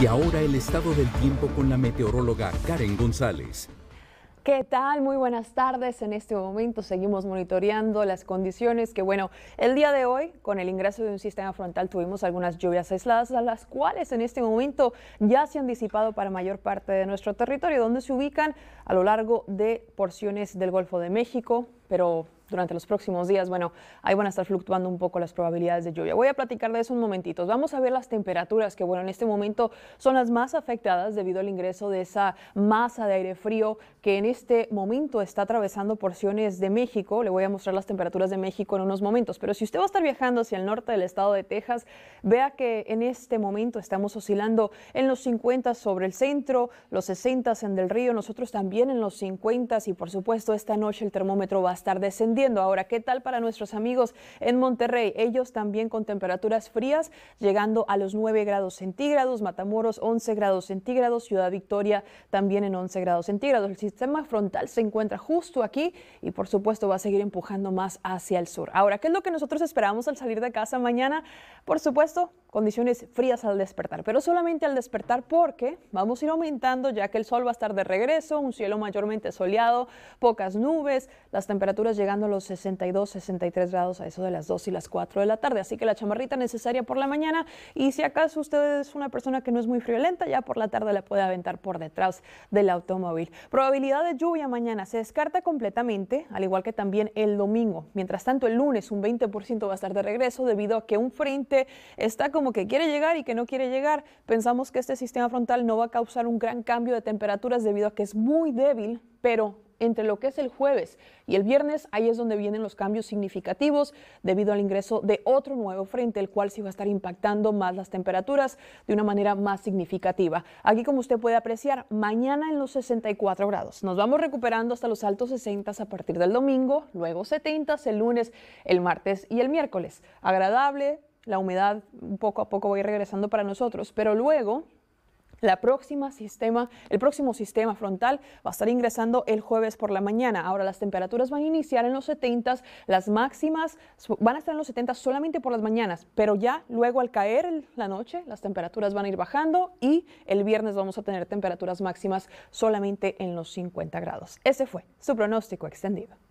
Y ahora el estado del tiempo con la meteoróloga Karen González. ¿Qué tal? Muy buenas tardes. En este momento seguimos monitoreando las condiciones que, bueno, el día de hoy, con el ingreso de un sistema frontal, tuvimos algunas lluvias aisladas, a las cuales en este momento ya se han disipado para mayor parte de nuestro territorio, donde se ubican a lo largo de porciones del Golfo de México, pero durante los próximos días, bueno, ahí van a estar fluctuando un poco las probabilidades de lluvia. Voy a platicar de eso un momentito. Vamos a ver las temperaturas que, bueno, en este momento son las más afectadas debido al ingreso de esa masa de aire frío que en este momento está atravesando porciones de México. Le voy a mostrar las temperaturas de México en unos momentos, pero si usted va a estar viajando hacia el norte del estado de Texas, vea que en este momento estamos oscilando en los 50 sobre el centro, los 60 en Del Río, nosotros también en los 50 y por supuesto esta noche el termómetro va a estar descendiendo. Ahora, ¿qué tal para nuestros amigos en Monterrey? Ellos también con temperaturas frías, llegando a los 9 grados centígrados, Matamoros 11 grados centígrados, Ciudad Victoria también en 11 grados centígrados. El sistema frontal se encuentra justo aquí y por supuesto va a seguir empujando más hacia el sur. Ahora, ¿qué es lo que nosotros esperamos al salir de casa mañana? Por supuesto, condiciones frías al despertar, pero solamente al despertar porque vamos a ir aumentando ya que el sol va a estar de regreso, un cielo mayormente soleado, pocas nubes, las temperaturas llegando a los 62, 63 grados a eso de las 2 y las 4 de la tarde, así que la chamarrita necesaria por la mañana y si acaso usted es una persona que no es muy friolenta, ya por la tarde la puede aventar por detrás del automóvil. Probabilidad de lluvia mañana se descarta completamente, al igual que también el domingo. Mientras tanto, el lunes un 20% va a estar de regreso debido a que un frente está con como que quiere llegar y que no quiere llegar. Pensamos que este sistema frontal no va a causar un gran cambio de temperaturas debido a que es muy débil, pero entre lo que es el jueves y el viernes, ahí es donde vienen los cambios significativos debido al ingreso de otro nuevo frente, el cual sí va a estar impactando más las temperaturas de una manera más significativa. Aquí, como usted puede apreciar, mañana en los 64 grados. Nos vamos recuperando hasta los altos 60 a partir del domingo, luego 70 el lunes, el martes y el miércoles. Agradable, la humedad poco a poco va a ir regresando para nosotros, pero luego el próximo sistema frontal va a estar ingresando el jueves por la mañana. Ahora las temperaturas van a iniciar en los 70, las máximas van a estar en los 70 solamente por las mañanas, pero ya luego al caer la noche las temperaturas van a ir bajando y el viernes vamos a tener temperaturas máximas solamente en los 50 grados. Ese fue su pronóstico extendido.